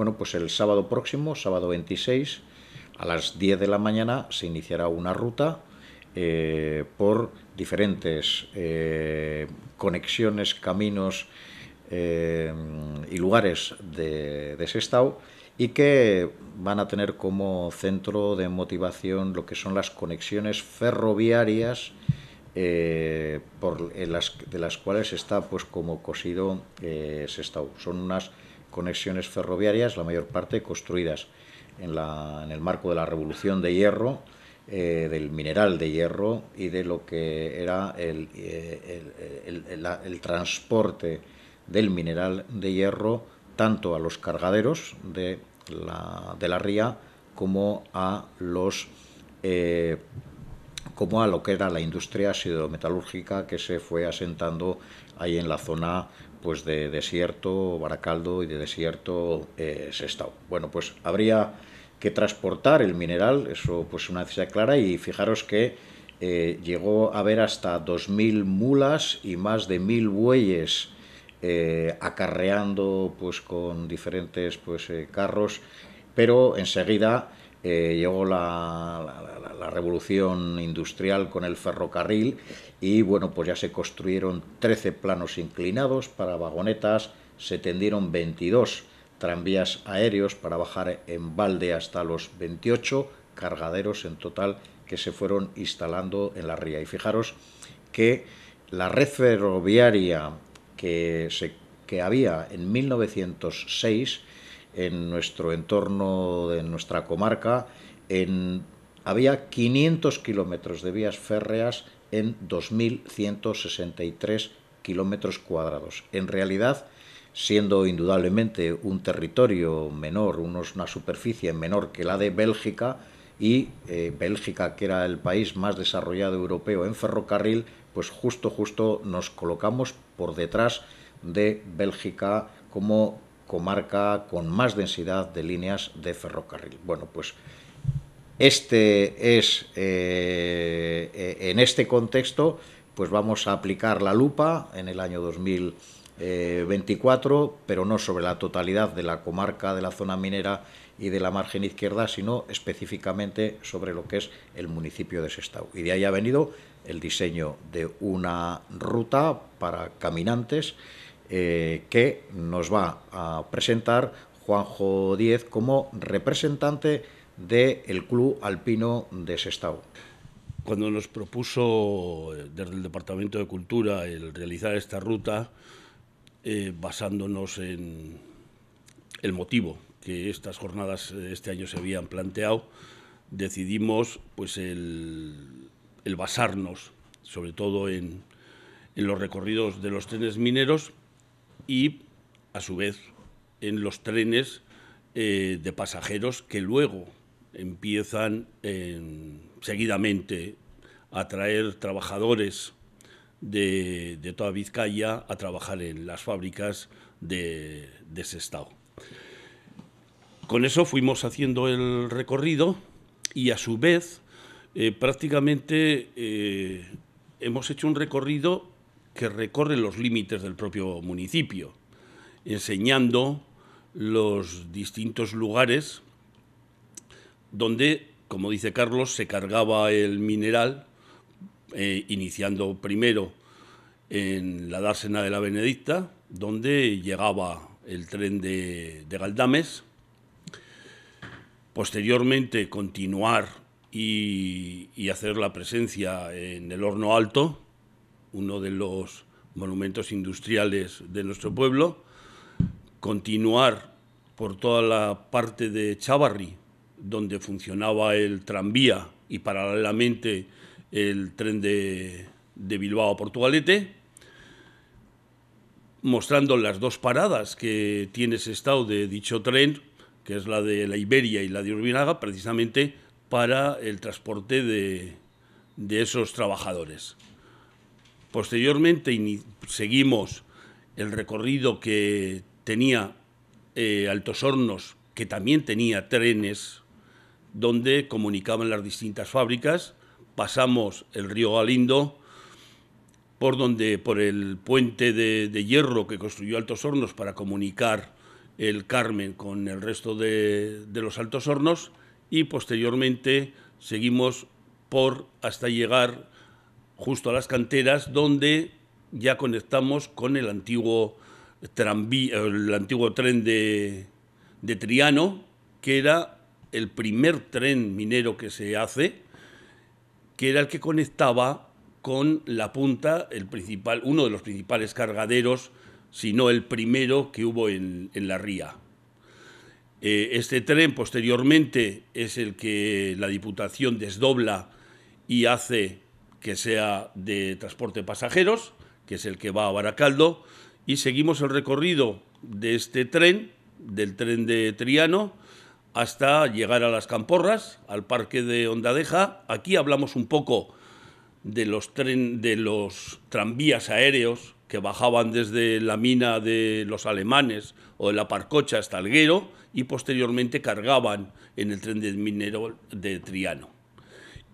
Bueno, pues el sábado próximo, sábado 26, a las 10 de la mañana se iniciará una ruta eh, por diferentes eh, conexiones, caminos eh, y lugares de, de Sestao y que van a tener como centro de motivación lo que son las conexiones ferroviarias por, de las cuales está pues como cosido eh, Sestao. Son unas conexiones ferroviarias, la mayor parte construidas en, el marco de la revolución de hierro, eh, del mineral de hierro y de lo que era el, eh, el, transporte del mineral de hierro tanto a los cargaderos de la, de la ría como a los eh, como a lo que era la industria siderometalúrgica que se fue asentando ahí en la zona pues de desierto Baracaldo y de desierto eh, Bueno, pues habría que transportar el mineral, eso pues una necesidad clara, y fijaros que eh, llegó a haber hasta 2.000 mulas y más de 1.000 bueyes eh, acarreando pues con diferentes pues, eh, carros, pero enseguida eh, llegó la, revolución industrial con el ferrocarril y bueno, pues ya se construyeron 13 planos inclinados para vagonetas, se tendieron 22 tranvías aéreos para bajar en balde hasta los 28 cargaderos en total que se fueron instalando en la ría. Y fijaros que la red ferroviaria que, que había en 1906 en nuestro entorno, en nuestra comarca, en, había 500 kilómetros de vías férreas en 2.163 kilómetros cuadrados. En realidad, siendo indudablemente un territorio menor, unos, una superficie menor que la de Bélgica, y eh, Bélgica, que era el país más desarrollado europeo en ferrocarril, pues justo, justo nos colocamos por detrás de Bélgica como comarca con más densidad de líneas de ferrocarril. Bueno, pues este es, eh, en este contexto, pues vamos a aplicar la lupa en el año 2024, eh, pero no sobre la totalidad de la comarca de la zona minera y de la margen izquierda, sino específicamente sobre lo que es el municipio de Sestao. Y de ahí ha venido el diseño de una ruta para caminantes eh, que nos va a presentar Juanjo Díez como representante del Club Alpino de Sestao. Cuando nos propuso eh, desde el Departamento de Cultura el realizar esta ruta, eh, basándonos en el motivo que estas jornadas este año se habían planteado, decidimos pues el, basarnos sobre todo en, en los recorridos de los trenes mineros y, a su vez, en los trenes eh, de pasajeros que luego empiezan seguidamente a traer trabajadores de, toda Vizcaya a trabajar en las fábricas de, ese estado. Con eso fuimos haciendo el recorrido y a su vez eh, prácticamente eh, hemos hecho un recorrido que recorre los límites del propio municipio, enseñando los distintos lugares donde, como dice Carlos, se cargaba el mineral, eh, iniciando primero en la dársena de la Benedicta, donde llegaba el tren de, de Galdames, posteriormente continuar y hacer la presencia en el horno alto, uno de los monumentos industriales de nuestro pueblo, continuar por toda la parte de Chavarri, donde funcionaba el tranvía y paralelamente el tren de, Bilbao a Portugalete, mostrando las dos paradas que tiene ese estado de dicho tren, que es la de la Iberia y la de Urbinaga, precisamente para el transporte de esos trabajadores. Posteriormente seguimos el recorrido que tenía eh, Altos Hornos, que también tenía trenes donde comunicaban las distintas fábricas. Pasamos el río Galindo por donde por el puente de, hierro que construyó Altos Hornos para comunicar el Carmen con el resto de, de los Altos Hornos y posteriormente seguimos por hasta llegar justo a las canteras, donde ya conectamos con el antiguo, el antiguo tren de, Triano, que era el primer tren minero que se hace, que era el que conectaba con la punta, el principal, uno de los principales cargaderos, si no el primero que hubo en, la ría. Eh, este tren posteriormente es el que la Diputación desdobla y hace que sea de transporte de pasajeros, que es el que va a Baracaldo, y seguimos el recorrido de este tren, del tren de Triano, hasta llegar a las Camporras, al parque de Ondadeja. Aquí hablamos un poco de los, tren, de los tranvías aéreos que bajaban desde la mina de los alemanes o de la Parcocha hasta Alguero y posteriormente cargaban en el tren de minero de Triano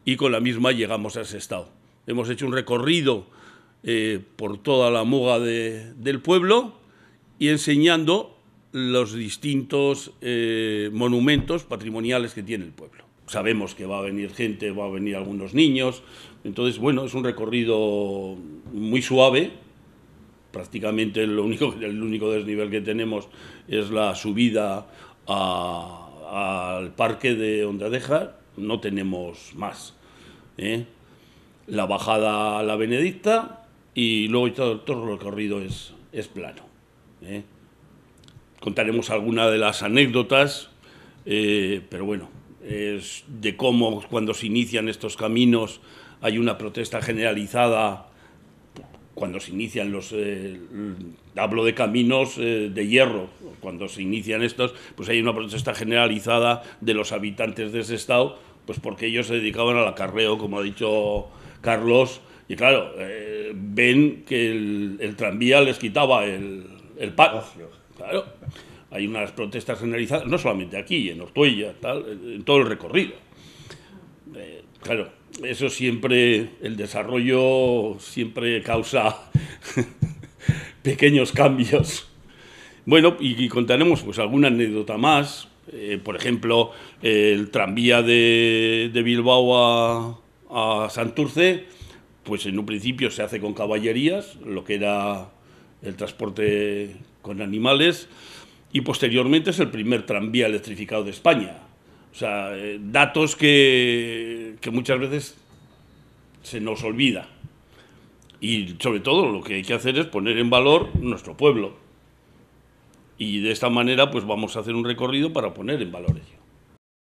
y con la misma llegamos a ese estado. Hemos hecho un recorrido eh, por toda la muga del pueblo y enseñando los distintos eh, monumentos patrimoniales que tiene el pueblo. Sabemos que va a venir gente, va a venir algunos niños, entonces bueno, es un recorrido muy suave, prácticamente lo único, el único desnivel que tenemos es la subida al parque de Ondadejar no tenemos más. ¿eh? La bajada a la Benedicta y luego todo, el recorrido es, es plano. ¿eh? Contaremos alguna de las anécdotas, eh, pero bueno, es de cómo cuando se inician estos caminos hay una protesta generalizada cuando se inician los, eh, hablo de caminos eh, de hierro, cuando se inician estos, pues hay una protesta generalizada de los habitantes de ese estado, pues porque ellos se dedicaban al acarreo, como ha dicho Carlos, y claro, eh, ven que el, tranvía les quitaba el, pago, Claro, hay unas protestas generalizadas, no solamente aquí, en Ortuella, tal, en todo el recorrido. claro, eso siempre, el desarrollo siempre causa pequeños cambios. Bueno, y, contaremos pues alguna anécdota más. Eh, por ejemplo, el tranvía de, Bilbao a, a, Santurce, pues en un principio se hace con caballerías, lo que era el transporte con animales, y posteriormente es el primer tranvía electrificado de España. O sea, eh, datos que, muchas veces se nos olvida. Y sobre todo lo que hay que hacer es poner en valor nuestro pueblo. Y de esta manera pues vamos a hacer un recorrido para poner en valor ello.